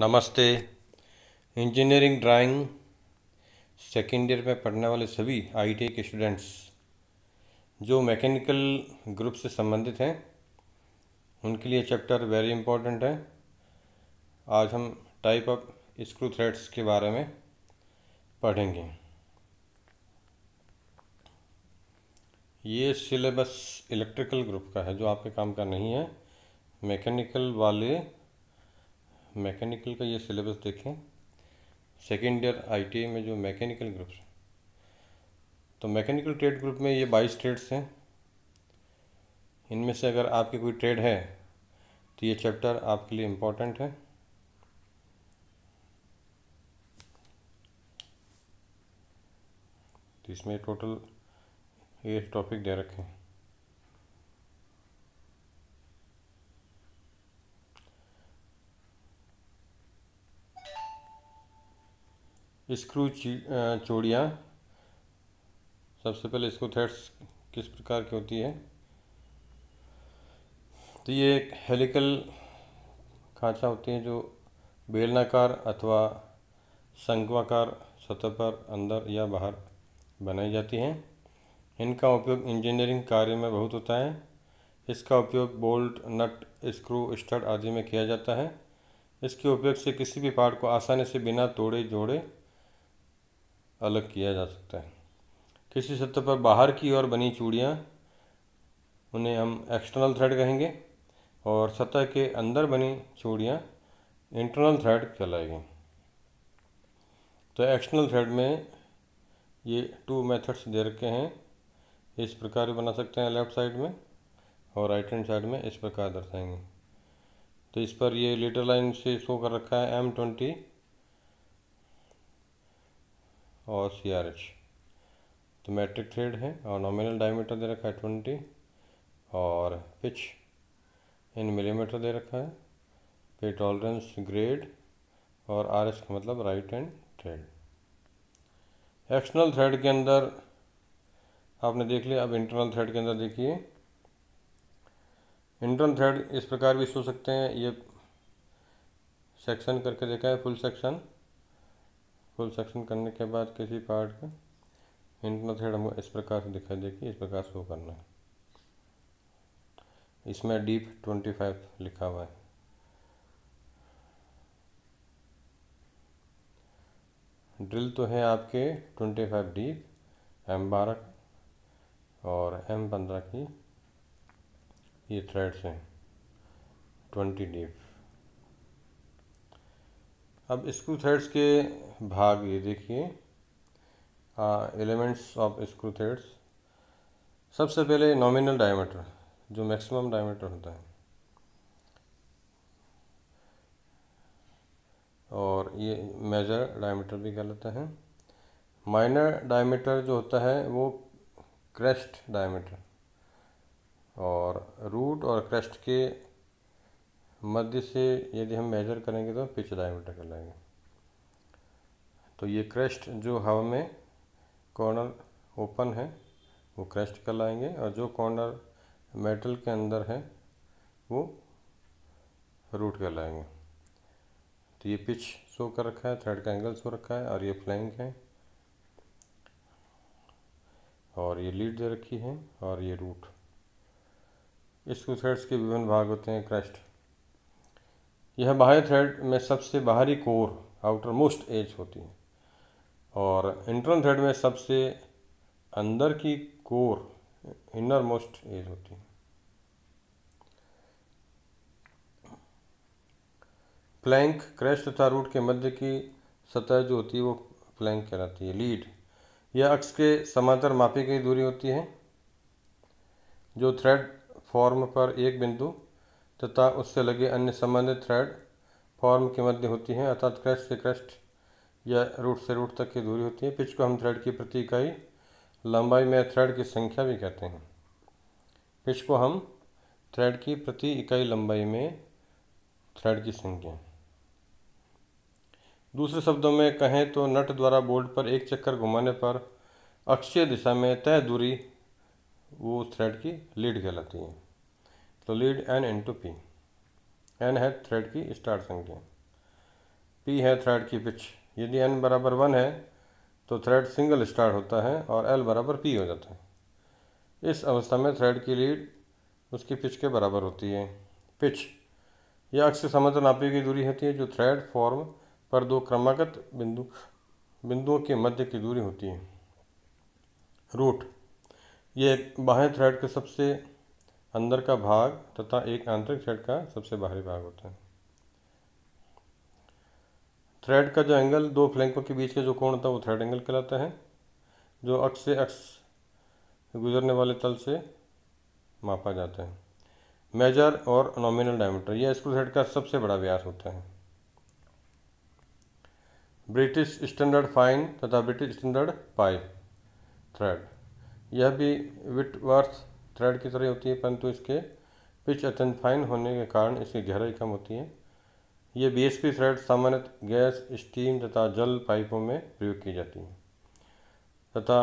नमस्ते engineering drawing second year में पढ़ने वाले सभी आई के स्टूडेंट्स जो मैकेनिकल ग्रुप से संबंधित हैं उनके लिए चैप्टर वेरी इम्पोर्टेंट है आज हम टाइप ऑफ स्क्रू थ्रेड्स के बारे में पढ़ेंगे ये सिलेबस इलेक्ट्रिकल ग्रुप का है जो आपके काम का नहीं है मैकेनिकल वाले मैकेनिकल का ये सिलेबस देखें सेकेंड ईयर आई में जो मैकेनिकल ग्रुप्स तो मैकेनिकल ट्रेड ग्रुप में ये बाईस ट्रेड्स हैं इनमें से अगर आपकी कोई ट्रेड है तो ये चैप्टर आपके लिए इम्पोर्टेंट है तो इसमें टोटल ये टॉपिक दे रखे हैं स्क्रू चूड़ियाँ सबसे पहले इसको थ्रेड्स किस प्रकार की होती है तो ये एक हेलिकल खांचा होती है जो बेलनाकार अथवा शंक्वाकार सतह पर अंदर या बाहर बनाई जाती हैं इनका उपयोग इंजीनियरिंग कार्य में बहुत होता है इसका उपयोग बोल्ट नट स्क्रू स्टड आदि में किया जाता है इसके उपयोग से किसी भी पार्ट को आसानी से बिना तोड़े जोड़े अलग किया जा सकता है किसी सतह पर बाहर की ओर बनी चूड़ियाँ उन्हें हम एक्सटर्नल थ्रेड कहेंगे और सतह के अंदर बनी चूड़ियाँ इंटरनल थ्रेड कहलाएगी तो एक्सटर्नल थ्रेड में ये टू मेथड्स दे रखे हैं इस प्रकार बना सकते हैं लेफ्ट साइड में और राइट हैंड साइड में इस प्रकार दर्शाएंगे तो इस पर ये लीटर लाइन से शो कर रखा है एम ट्वेंटी और सी आर एच तो मैट्रिक थ्रेड है और नॉमिनल डायमीटर दे रखा है ट्वेंटी और पिच इन मिलीमीटर दे रखा है पे टॉलरेंस ग्रेड और आर एच का मतलब right hand thread external thread के अंदर आपने देख लिया अब इंटरनल थ्रेड के अंदर देखिए इंटरनल थ्रेड इस प्रकार भी सो सकते हैं ये सेक्शन करके देखा है फुल सेक्शन फुल सेक्शन करने के बाद किसी पार्ट का हिंड थ्रेड हमको इस प्रकार से दिखाई देगी इस प्रकार से वो करना है इसमें डीप ट्वेंटी फाइव लिखा हुआ है ड्रिल तो है आपके ट्वेंटी फाइव डीप एम बारह और एम पंद्रह की ये थ्रेड्स हैं ट्वेंटी डीप अब स्क्रू थ्रेड्स के भाग ये देखिए एलिमेंट्स ऑफ स्क्रू थ्रेड्स सबसे पहले नॉमिनल डायमीटर जो मैक्सिमम डायमीटर होता है और ये मेजर डायमीटर भी कहलाता है माइनर डायमीटर जो होता है वो क्रेस्ट डायमीटर और रूट और क्रेस्ट के मध्य से यदि हम मेजर करेंगे तो पिच डायमीटर कहलाएंगे तो ये क्रेस्ट जो हवा में कॉर्नर ओपन है वो क्रेस्ट कहलाएंगे और जो कॉर्नर मेटल के अंदर है वो रूट कहलाएंगे तो ये पिच शो कर रखा है थ्रेड का एंगल शो रखा है और ये फ्लैंक है और ये लीड दे रखी है और ये रूट इसको थ्रेड्स के विभिन्न भाग होते हैं क्रेस्ट यह बाह्य थ्रेड में सबसे बाहरी कोर आउटर मोस्ट एज होती है और इंटरन थ्रेड में सबसे अंदर की कोर इनर मोस्ट एज होती है प्लैंक क्रैश तथा रूट के मध्य की सतह जो होती है वो प्लैंक कहलाती है लीड यह अक्ष के समांतर मापी गई दूरी होती है जो थ्रेड फॉर्म पर एक बिंदु तथा उससे लगे अन्य संबंधित थ्रेड फॉर्म के मध्य होती हैं अर्थात क्रस्ट से क्रस्ट या रूट से रूट तक की दूरी होती है पिच को हम थ्रेड की प्रति इकाई लंबाई में थ्रेड की संख्या भी कहते हैं पिच को हम थ्रेड की प्रति इकाई लंबाई में थ्रेड की संख्या दूसरे शब्दों में कहें तो नट द्वारा बोल्ट पर एक चक्कर घुमाने पर अक्षीय दिशा में तय दूरी वो थ्रेड की लीड कहलाती है तो lead N into P N है थ्रेड की स्टार्ट संख्या पी है थ्रेड की पिच यदि एन बराबर वन है तो थ्रेड सिंगल स्टार्ट होता है और एल बराबर पी हो जाता है इस अवस्था में थ्रेड की लीड उसकी पिच के बराबर होती है पिच यह अक्ष समतल नापी की दूरी होती है जो थ्रेड फॉर्म पर दो क्रमागत बिंदु बिंदुओं के मध्य की दूरी होती है रूट ये बाहें थ्रेड के सबसे अंदर का भाग तथा एक आंतरिक थ्रेड का सबसे बाहरी भाग होता है थ्रेड का जो एंगल दो फ्लैंकों के बीच का जो कोण होता है वो थ्रेड एंगल कहलाता है जो अक्ष से अक्ष गुजरने वाले तल से मापा जाता है मेजर और नॉमिनल डायमीटर यह स्क्रू थ्रेड का सबसे बड़ा व्यास होता है ब्रिटिश स्टैंडर्ड फाइन तथा ब्रिटिश स्टैंडर्ड पाइप थ्रेड यह भी विटवर्थ थ्रेड की तरह होती है परंतु इसके पिच अत्यंत फाइन होने के कारण इसकी गहराई कम होती है ये बीएसपी थ्रेड सामान्यतः गैस स्टीम तथा जल पाइपों में प्रयोग की जाती है तथा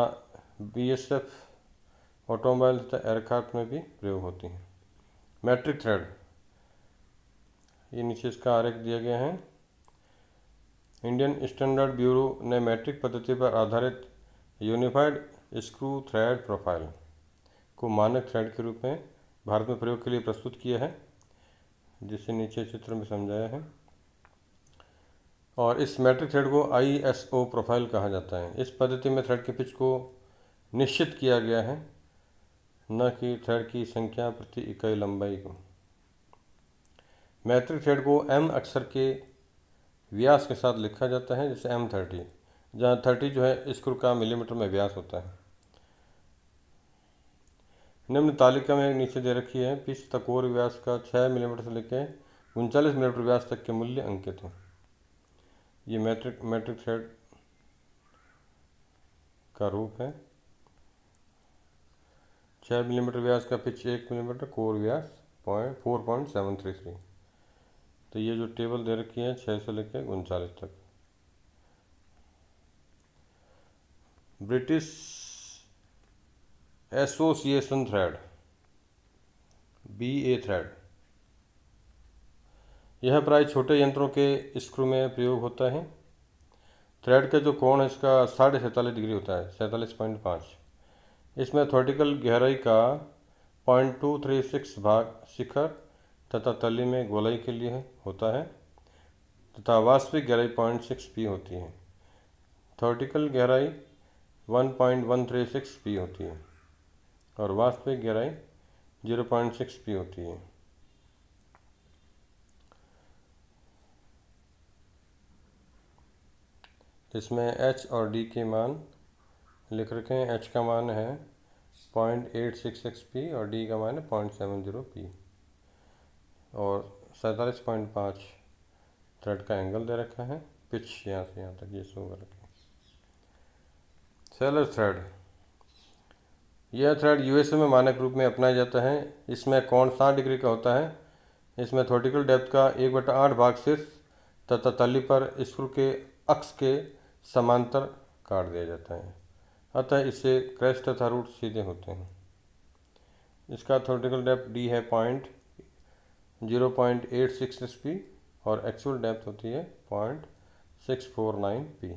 बीएसएफ ऑटोमोबाइल तथा एयरक्राफ्ट में भी प्रयोग होती हैं मैट्रिक थ्रेड ये नीचे इसका आरेख दिया गया है इंडियन स्टैंडर्ड ब्यूरो ने मैट्रिक पद्धति पर आधारित यूनिफाइड स्क्रू थ्रेड प्रोफाइल को मानक थ्रेड के रूप में भारत में प्रयोग के लिए प्रस्तुत किया है जिसे नीचे चित्र में समझाया है और इस मैट्रिक थ्रेड को आई एस ओ प्रोफाइल कहा जाता है इस पद्धति में थ्रेड के पिच को निश्चित किया गया है न कि थ्रेड की संख्या प्रति इकाई लंबाई को मैट्रिक थ्रेड को एम अक्षर के व्यास के साथ लिखा जाता है जैसे एम थर्टी जहाँ थर्टी जो है स्क्रू का मिलीमीटर में व्यास होता है निम्न तालिका में नीचे दे रखी है पिछ तकोर व्यास का 6 मिलीमीटर से लेकर उनचालीस मिलीमीटर व्यास तक के मूल्य अंकित हैं ये मैट्रिक मैट्रिक थ्रेड का रूप है छः मिलीमीटर व्यास का पिच एक मिलीमीटर कोर व्यास point four point seven three three तो ये जो टेबल दे रखी है छः से लेकर उनचालीस तक British association thread B A thread यह प्राय छोटे यंत्रों के स्क्रू में प्रयोग होता है थ्रेड का जो कोण है इसका साढ़े सैंतालीस डिग्री होता है सैंतालीस पॉइंट पाँच इसमें थोटिकल गहराई का पॉइंट टू थ्री सिक्स भाग शिखर तथा तली में गोलाई के लिए होता है तथा वास्तविक गहराई पॉइंट सिक्स पी होती है थोटिकल गहराई one point one three six P होती है और वास्तविक गहराई 0.6 पी होती है इसमें एच और डी के मान लिख रखें एच का मान है point eight six X P और डी का मान है पॉइंट सेवन ज़ीरो पी और सैंतालीस पॉइंट पाँच थ्रेड का एंगल दे रखा है पिच यहाँ से यहाँ तक ये सो रखें सेलर थ्रेड यह थ्रेड यूएसए में मानक रूप में अपनाया जाता है इसमें कौन साठ डिग्री का होता है इसमें थोटिकल डेप्थ का एक बटा आठ भाग शीर्ष तथा तली पर स्क्रू के अक्स के समांतर काट दिया जाता है अतः इससे क्रैश तथा रूट सीधे होते हैं इसका थोटिकल डेप्थ डी है point zero point eight six S P और एक्चुअल डेप्थ होती है point six four nine P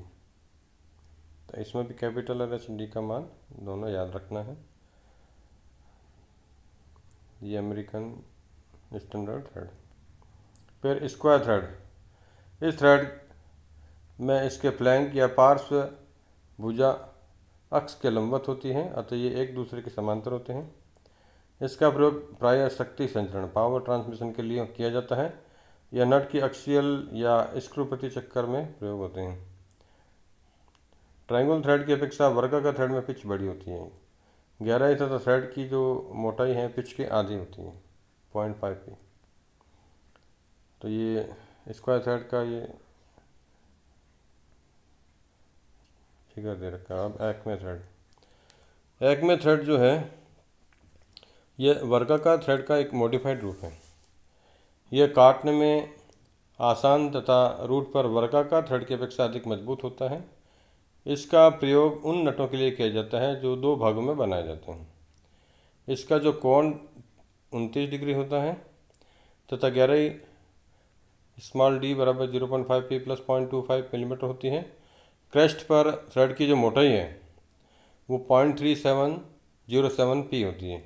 इसमें भी कैपिटल और एच डी का मान दोनों याद रखना है ये अमेरिकन स्टैंडर्ड थ्रेड फिर स्क्वायर थ्रेड इस थ्रेड में इसके फ्लैंक या पार्श्व भुजा अक्ष के लंबवत होती हैं अतः ये एक दूसरे के समांतर होते हैं इसका प्रयोग प्राय शक्ति संचरण पावर ट्रांसमिशन के लिए किया जाता है यह नट की अक्सियल या स्क्रू प्रति चक्कर में प्रयोग होते हैं ट्रायंगल थ्रेड की अपेक्षा वर्गा का थ्रेड में पिच बड़ी होती है गहराई तथा तो थ्रेड की जो मोटाई है पिच के आधी होती है पॉइंट फाइव की तो ये स्क्वायर थ्रेड का ये फिगर दे रखा है अब एक में थ्रेड एक में थ्रेड जो है ये वर्गा का थ्रेड का एक मॉडिफाइड रूप है यह काटने में आसान तथा रूट पर वर्गा का थ्रेड की अपेक्षा अधिक मजबूत होता है इसका प्रयोग उन नटों के लिए किया जाता है जो दो भागों में बनाए जाते हैं इसका जो कोण उनतीस डिग्री होता है तथा ग्यारह स्मॉल डी बराबर zero point five P plus point two five millimetre होती है क्रेस्ट पर थ्रेड की जो मोटाई है वो point three seven zero seven P होती है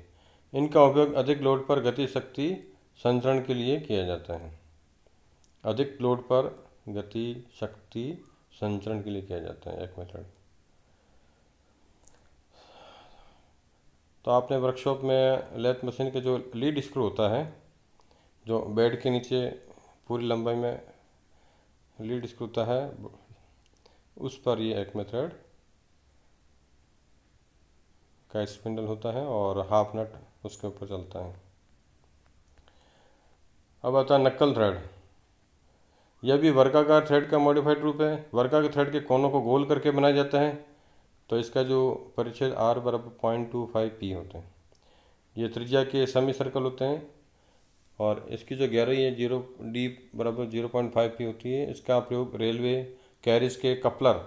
इनका उपयोग अधिक लोड पर गति शक्ति संचरण के लिए किया जाता है अधिक लोड पर गति शक्ति संचरण के लिए किया जाता है एक मेथड तो आपने वर्कशॉप में लेथ मशीन के जो लीड स्क्रू होता है जो बेड के नीचे पूरी लंबाई में लीड स्क्रू होता है उस पर ये एक मेथड का स्पिंडल होता है और हाफ नट उसके ऊपर चलता है अब आता है नक्कल थ्रेड यह भी वर्गाकार थ्रेड का मॉडिफाइड रूप है के थ्रेड के कोनों को गोल करके बनाया जाता है तो इसका जो परिच्छेद आर बराबर पॉइंट टू फाइव पी होते हैं ये त्रिज्या के समी सर्कल होते हैं और इसकी जो गहराई है जीरो डी बराबर जीरो पॉइंट फाइव पी होती है इसका प्रयोग रेलवे कैरिज के कपलर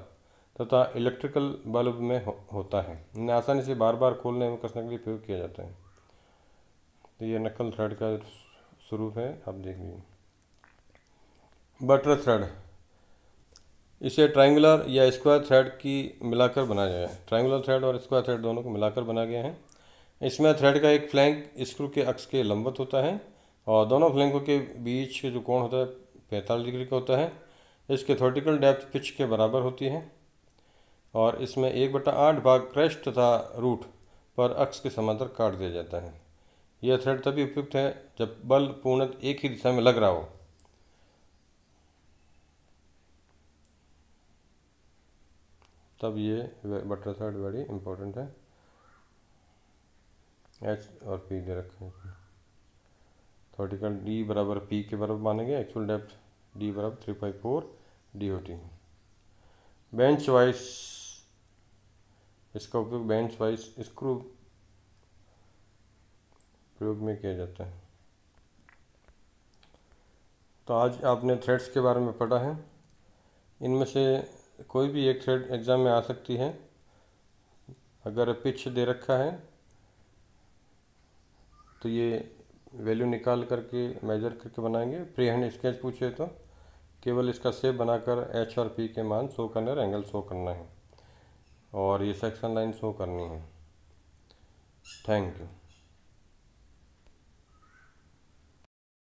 तथा इलेक्ट्रिकल बल्ब में हो, होता है इन्हें आसानी से बार बार खोलने में कसने के लिए प्रयोग किया जाता है तो ये नकल थ्रेड का स्वरूप है आप देख लीजिए बटर थ्रेड इसे ट्रायंगुलर या स्क्वायर थ्रेड की मिलाकर बनाया गया है ट्रायंगुलर थ्रेड और स्क्वायर थ्रेड दोनों को मिलाकर बनाया गया है इसमें थ्रेड का एक फ्लैंक स्क्रू के अक्स के लंबवत होता है और दोनों फ्लैंकों के बीच जो कोण होता है पैंतालीस डिग्री का होता है इसके थोटिकल डेप्थ पिच के बराबर होती है और इसमें एक बटा आठ भाग क्रैश तथा रूट पर अक्स के समांतर काट दिया जाता है यह थ्रेड तभी उपयुक्त है जब बल पूर्णत एक ही दिशा में लग रहा हो तब ये बटर साइड बड़ी इम्पोर्टेंट है एच और पी दे रखे हैं डी बराबर पी के बराबर मानेंगे एक्चुअल डेप्थ डी बराबर three five four D O T bench vice इसका उपयोग बेंच वाइज स्क्रू प्रयोग में किया जाता है तो आज आपने थ्रेड्स के बारे में पढ़ा है इनमें से कोई भी एक थ्रेड एग्ज़ाम में आ सकती है अगर पिच दे रखा है तो ये वैल्यू निकाल करके मेजर करके बनाएंगे प्री हैंड स्केच पूछे तो केवल इसका सेप बनाकर एच और पी के मान शो करने और एंगल शो करना है और ये सेक्शन लाइन शो करनी है थैंक यू